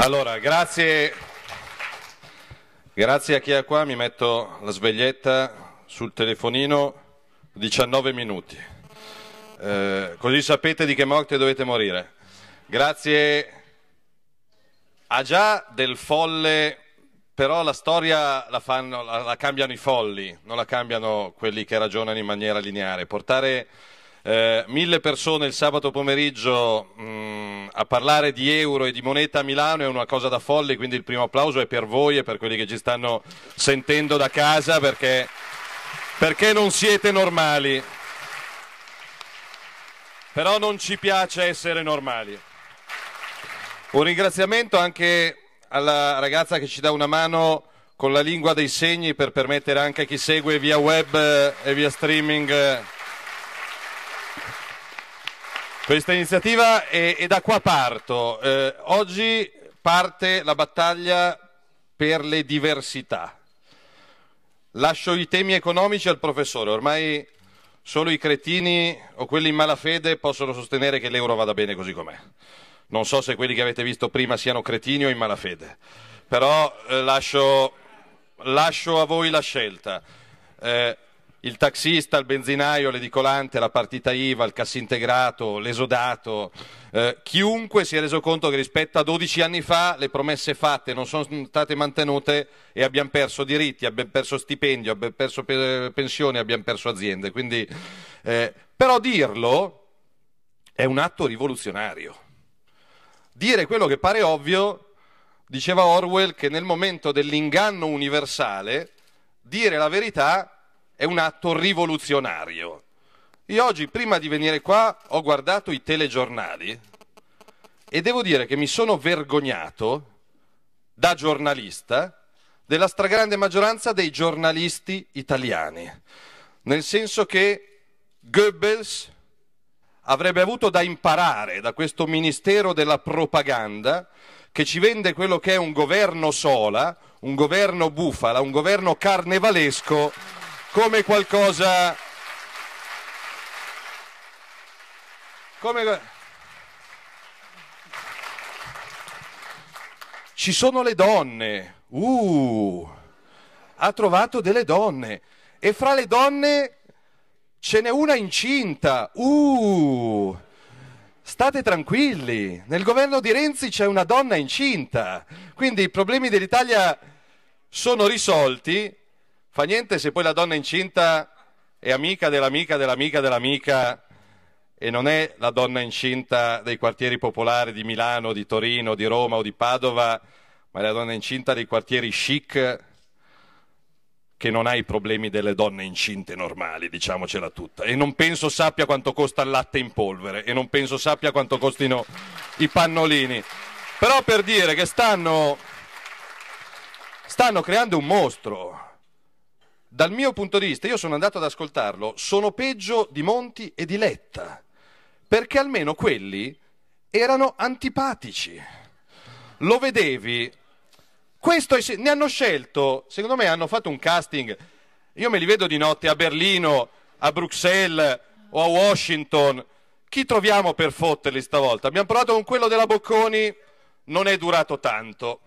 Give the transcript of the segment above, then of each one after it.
Allora, grazie, grazie a chi è qua, mi metto la sveglietta sul telefonino 19 minuti, eh, così sapete di che morte dovete morire. Grazie a già del folle, però la storia la, fanno, la, la cambiano i folli, non la cambiano quelli che ragionano in maniera lineare. Portare eh, mille persone il sabato pomeriggio mh, mm, a parlare di euro e di moneta a Milano è una cosa da folli, quindi il primo applauso è per voi e per quelli che ci stanno sentendo da casa perché, perché non siete normali. Però non ci piace essere normali. Un ringraziamento anche alla ragazza che ci dà una mano con la lingua dei segni per permettere anche a chi segue via web eh, e via streaming eh, questa iniziativa e, e da qua parto. Eh, oggi parte la battaglia per le diversità. Lascio i temi economici al professore, ormai solo i cretini o quelli in malafede possono sostenere che l'euro vada bene così com'è. Non so se quelli che avete visto prima siano cretini o in malafede, però eh, lascio, lascio, a voi la scelta. Eh, il taxista, il benzinaio, l'edicolante, la partita IVA, il cassintegrato, l'esodato, eh, chiunque si è reso conto che rispetto a 12 anni fa le promesse fatte non sono state mantenute e abbiamo perso diritti, abbiamo perso stipendio, abbiamo perso pensioni, abbiamo perso aziende. Quindi, eh, però dirlo è un atto rivoluzionario. Dire quello che pare ovvio, diceva Orwell, che nel momento dell'inganno universale, dire la verità è un atto rivoluzionario. Io oggi, prima di venire qua, ho guardato i telegiornali e devo dire che mi sono vergognato, da giornalista, della stragrande maggioranza dei giornalisti italiani. Nel senso che Goebbels avrebbe avuto da imparare da questo Ministero della Propaganda che ci vende quello che è un governo sola, un governo bufala, un governo carnevalesco come qualcosa... Come... Ci sono le donne, uh, ha trovato delle donne e fra le donne ce n'è una incinta, uh, state tranquilli, nel governo di Renzi c'è una donna incinta, quindi i problemi dell'Italia sono risolti Fa niente se poi la donna incinta è amica dell'amica dell'amica dell'amica e non è la donna incinta dei quartieri popolari di Milano, di Torino, di Roma o di Padova, ma è la donna incinta dei quartieri chic che non ha i problemi delle donne incinte normali, diciamocela tutta. E non penso sappia quanto costa il latte in polvere e non penso sappia quanto costino i pannolini. Però per dire che stanno, stanno creando un mostro, dal mio punto di vista, io sono andato ad ascoltarlo, sono peggio di Monti e di Letta, perché almeno quelli erano antipatici. Lo vedevi. Questo è, ne hanno scelto, secondo me hanno fatto un casting. Io me li vedo di notte a Berlino, a Bruxelles o a Washington. Chi troviamo per fotterli stavolta? Abbiamo provato con quello della Bocconi, non è durato tanto.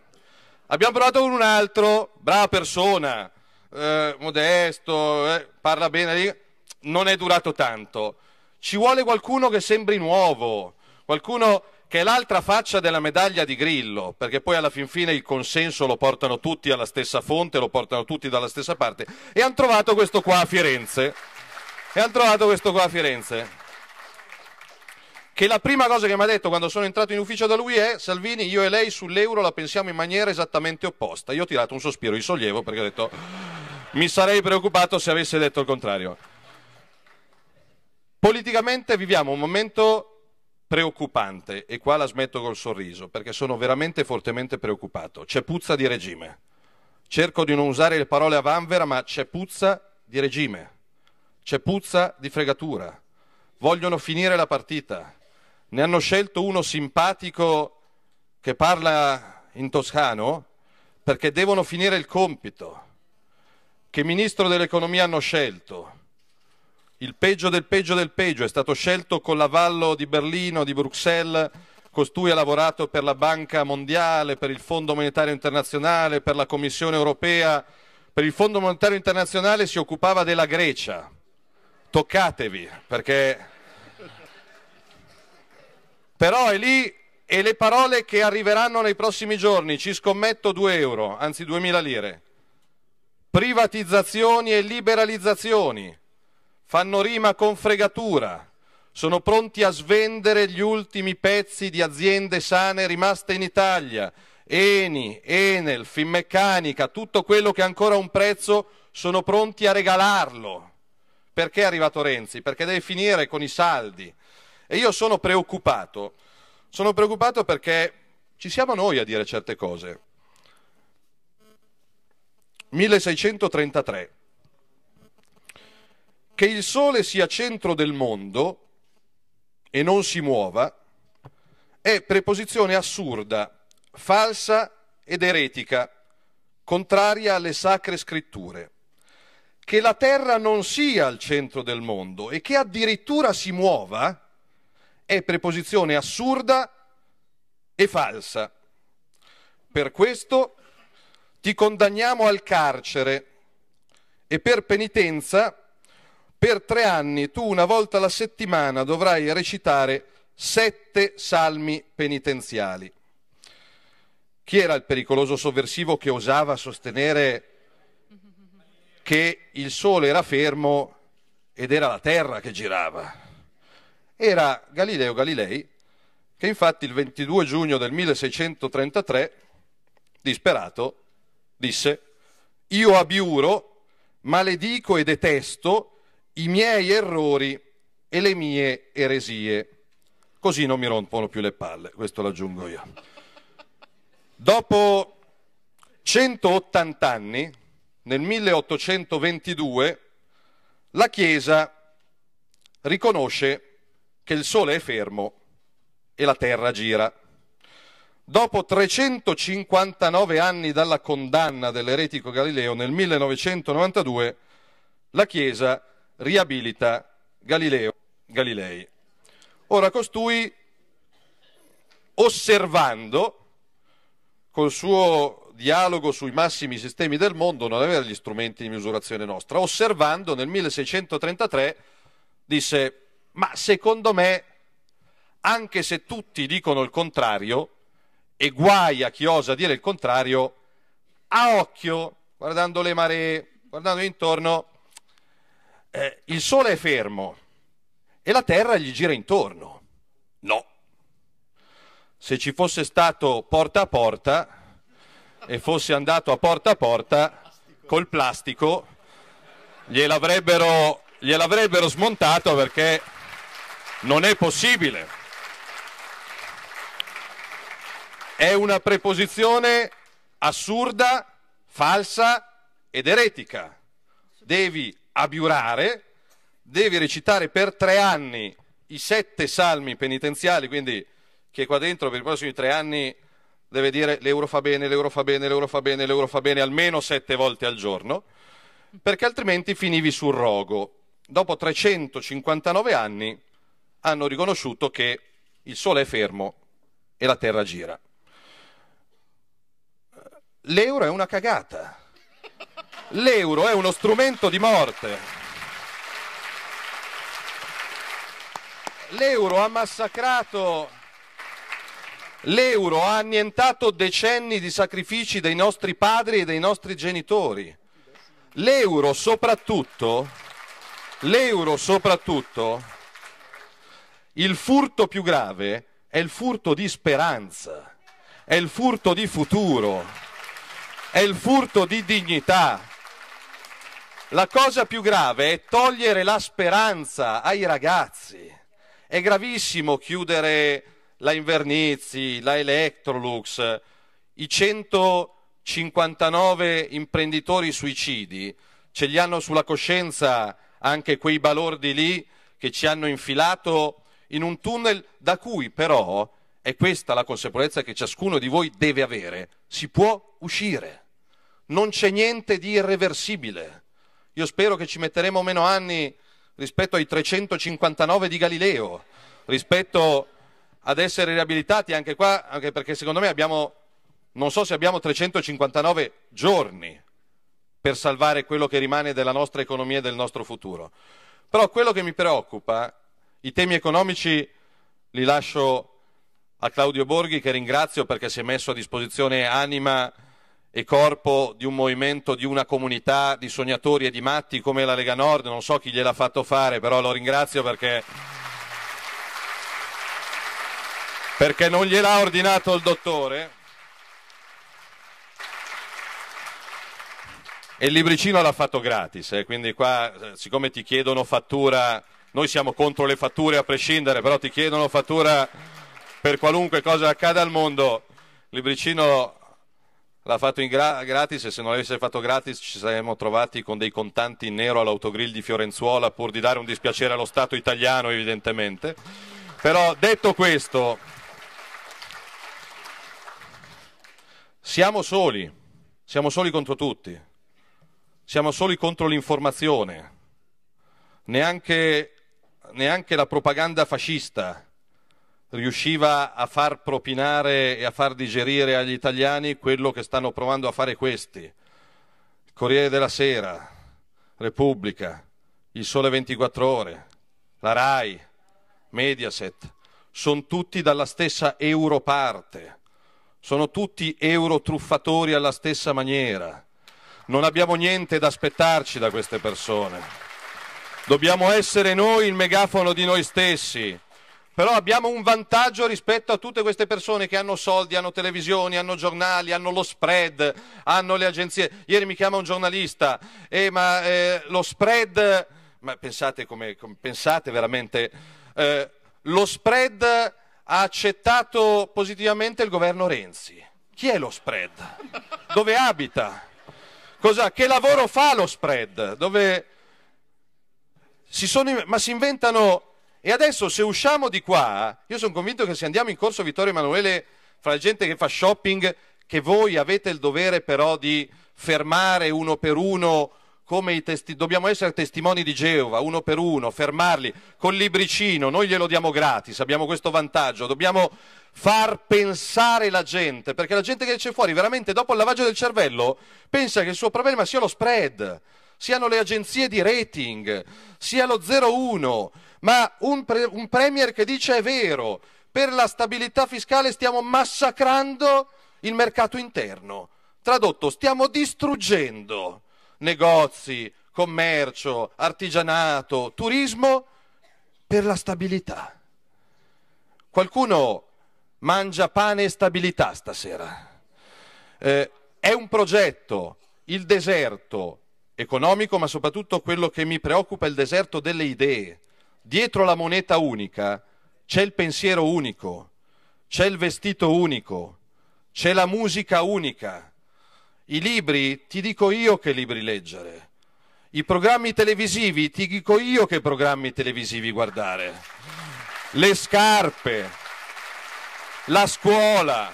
Abbiamo provato con un altro, brava persona, eh, modesto, eh, parla bene, non è durato tanto. Ci vuole qualcuno che sembri nuovo, qualcuno che è l'altra faccia della medaglia di Grillo, perché poi alla fin fine il consenso lo portano tutti alla stessa fonte, lo portano tutti dalla stessa parte. E hanno trovato questo qua a Firenze. E hanno trovato questo qua a Firenze. Che la prima cosa che mi ha detto quando sono entrato in ufficio da lui è Salvini, io e lei sull'euro la pensiamo in maniera esattamente opposta. Io ho tirato un sospiro di sollievo perché ho detto mi sarei preoccupato se avesse detto il contrario. Politicamente viviamo un momento preoccupante e qua la smetto col sorriso perché sono veramente fortemente preoccupato. C'è puzza di regime. Cerco di non usare le parole a vanvera, ma c'è puzza di regime. C'è puzza di fregatura. Vogliono finire la partita. Ne hanno scelto uno simpatico che parla in toscano perché devono finire il compito che ministro dell'economia hanno scelto. Il peggio del peggio del peggio è stato scelto con l'avallo di Berlino, di Bruxelles. Costui ha lavorato per la Banca Mondiale, per il Fondo Monetario Internazionale, per la Commissione Europea. Per il Fondo Monetario Internazionale si occupava della Grecia. Toccatevi, perché... Però è lì e le parole che arriveranno nei prossimi giorni, ci scommetto 2 euro, anzi 2.000 lire privatizzazioni e liberalizzazioni, fanno rima con fregatura, sono pronti a svendere gli ultimi pezzi di aziende sane rimaste in Italia, Eni, Enel, Finmeccanica, tutto quello che ancora ha un prezzo, sono pronti a regalarlo. Perché è arrivato Renzi? Perché deve finire con i saldi. E io sono preoccupato. Sono preoccupato perché ci siamo noi a dire certe cose. 1633. Che il Sole sia centro del mondo e non si muova è preposizione assurda, falsa ed eretica, contraria alle sacre scritture. Che la Terra non sia al centro del mondo e che addirittura si muova è preposizione assurda e falsa. Per questo ti condanniamo al carcere e per penitenza per tre anni tu una volta alla settimana dovrai recitare sette salmi penitenziali. Chi era il pericoloso sovversivo che osava sostenere che il sole era fermo ed era la terra che girava? Era Galileo Galilei, che infatti il 22 giugno del 1633, disperato, disse, io abiuro, maledico e detesto i miei errori e le mie eresie. Così non mi rompono più le palle, questo l'aggiungo io. Dopo 180 anni, nel 1822, la Chiesa riconosce che il Sole è fermo e la Terra gira. Dopo 359 anni dalla condanna dell'eretico Galileo nel 1992, la Chiesa riabilita Galileo Galilei. Ora costui, osservando col suo dialogo sui massimi sistemi del mondo, non aveva gli strumenti di misurazione nostra, osservando nel 1633 disse, ma secondo me, anche se tutti dicono il contrario, e guai a chi osa dire il contrario, a occhio, guardando le maree, guardando intorno, eh, il sole è fermo e la terra gli gira intorno. No. Se ci fosse stato porta a porta e fosse andato a porta a porta col plastico, gliel'avrebbero, gliel'avrebbero smontato perché non è possibile. È una preposizione assurda, falsa ed eretica. Devi abiurare, devi recitare per tre anni i sette salmi penitenziali, quindi che qua dentro per i prossimi tre anni deve dire l'euro fa bene, l'euro fa bene, l'euro fa bene, l'euro fa bene almeno sette volte al giorno, perché altrimenti finivi sul rogo. Dopo 359 anni hanno riconosciuto che il sole è fermo e la terra gira l'euro è una cagata. L'euro è uno strumento di morte. L'euro ha massacrato, l'euro ha annientato decenni di sacrifici dei nostri padri e dei nostri genitori. L'euro soprattutto, l'euro soprattutto, il furto più grave è il furto di speranza, è il furto di futuro è il furto di dignità. La cosa più grave è togliere la speranza ai ragazzi. È gravissimo chiudere la Invernizi, la Electrolux, i 159 imprenditori suicidi, ce li hanno sulla coscienza anche quei balordi lì che ci hanno infilato in un tunnel da cui però è questa la consapevolezza che ciascuno di voi deve avere. Si può uscire. Non c'è niente di irreversibile. Io spero che ci metteremo meno anni rispetto ai 359 di Galileo, rispetto ad essere riabilitati anche qua, anche perché secondo me abbiamo, non so se abbiamo 359 giorni per salvare quello che rimane della nostra economia e del nostro futuro. Però quello che mi preoccupa, i temi economici li lascio a Claudio Borghi che ringrazio perché si è messo a disposizione anima e corpo di un movimento, di una comunità di sognatori e di matti come la Lega Nord, non so chi gliel'ha fatto fare, però lo ringrazio perché, perché non gliel'ha ordinato il dottore. E il libricino l'ha fatto gratis, eh, quindi qua eh, siccome ti chiedono fattura, noi siamo contro le fatture a prescindere, però ti chiedono fattura per qualunque cosa accada al mondo. Libricino l'ha fatto gra- gratis e se non l'avesse fatto gratis ci saremmo trovati con dei contanti in nero all'autogrill di Fiorenzuola pur di dare un dispiacere allo Stato italiano evidentemente. Però detto questo, siamo soli, siamo soli contro tutti, siamo soli contro l'informazione, neanche, neanche la propaganda fascista riusciva a far propinare e a far digerire agli italiani quello che stanno provando a fare questi. Corriere della Sera, Repubblica, Il Sole 24 Ore, la RAI, Mediaset, sono tutti dalla stessa europarte, sono tutti eurotruffatori alla stessa maniera. Non abbiamo niente da aspettarci da queste persone. Dobbiamo essere noi il megafono di noi stessi però abbiamo un vantaggio rispetto a tutte queste persone che hanno soldi, hanno televisioni, hanno giornali, hanno lo spread, hanno le agenzie. Ieri mi chiama un giornalista, eh, ma eh, lo spread, ma pensate, come, come, pensate veramente, eh, lo spread ha accettato positivamente il governo Renzi. Chi è lo spread? Dove abita? Cosa, che lavoro fa lo spread? Dove si sono, ma si inventano e adesso se usciamo di qua, io sono convinto che se andiamo in corso Vittorio Emanuele fra la gente che fa shopping, che voi avete il dovere però di fermare uno per uno, come testi- dobbiamo essere testimoni di Geova, uno per uno, fermarli col libricino, noi glielo diamo gratis, abbiamo questo vantaggio, dobbiamo far pensare la gente, perché la gente che c'è fuori veramente dopo il lavaggio del cervello pensa che il suo problema sia lo spread, siano le agenzie di rating, sia lo 01, ma un, pre- un Premier che dice è vero, per la stabilità fiscale stiamo massacrando il mercato interno. Tradotto, stiamo distruggendo negozi, commercio, artigianato, turismo per la stabilità. Qualcuno mangia pane e stabilità stasera. Eh, è un progetto, il deserto, economico, ma soprattutto quello che mi preoccupa è il deserto delle idee. Dietro la moneta unica c'è il pensiero unico, c'è il vestito unico, c'è la musica unica. I libri, ti dico io che libri leggere. I programmi televisivi, ti dico io che programmi televisivi guardare. Le scarpe, la scuola,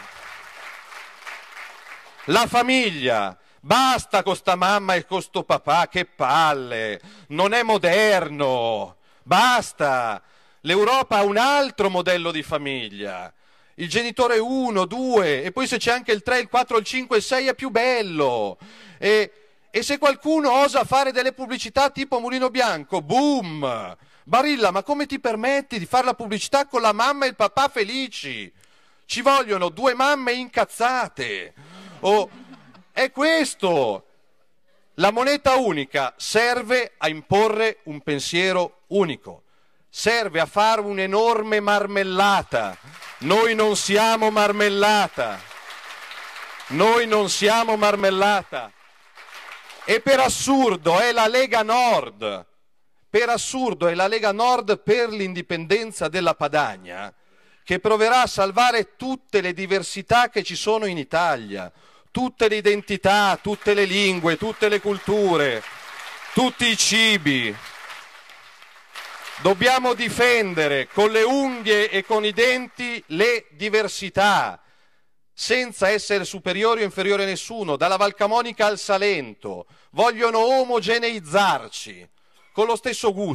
la famiglia, Basta con sta mamma e con sto papà, che palle! Non è moderno! Basta! L'Europa ha un altro modello di famiglia. Il genitore 1, 2 e poi se c'è anche il 3, il 4, il 5, il 6 è più bello. E, e se qualcuno osa fare delle pubblicità tipo Mulino Bianco, boom! Barilla, ma come ti permetti di fare la pubblicità con la mamma e il papà felici? Ci vogliono due mamme incazzate. O è questo. La moneta unica serve a imporre un pensiero unico, serve a fare un'enorme marmellata. Noi non siamo marmellata. Noi non siamo marmellata. E per assurdo è la Lega Nord, per assurdo è la Lega Nord per l'indipendenza della Padania, che proverà a salvare tutte le diversità che ci sono in Italia tutte le identità, tutte le lingue, tutte le culture, tutti i cibi. Dobbiamo difendere con le unghie e con i denti le diversità, senza essere superiori o inferiori a nessuno, dalla Valcamonica al Salento. Vogliono omogeneizzarci con lo stesso gusto.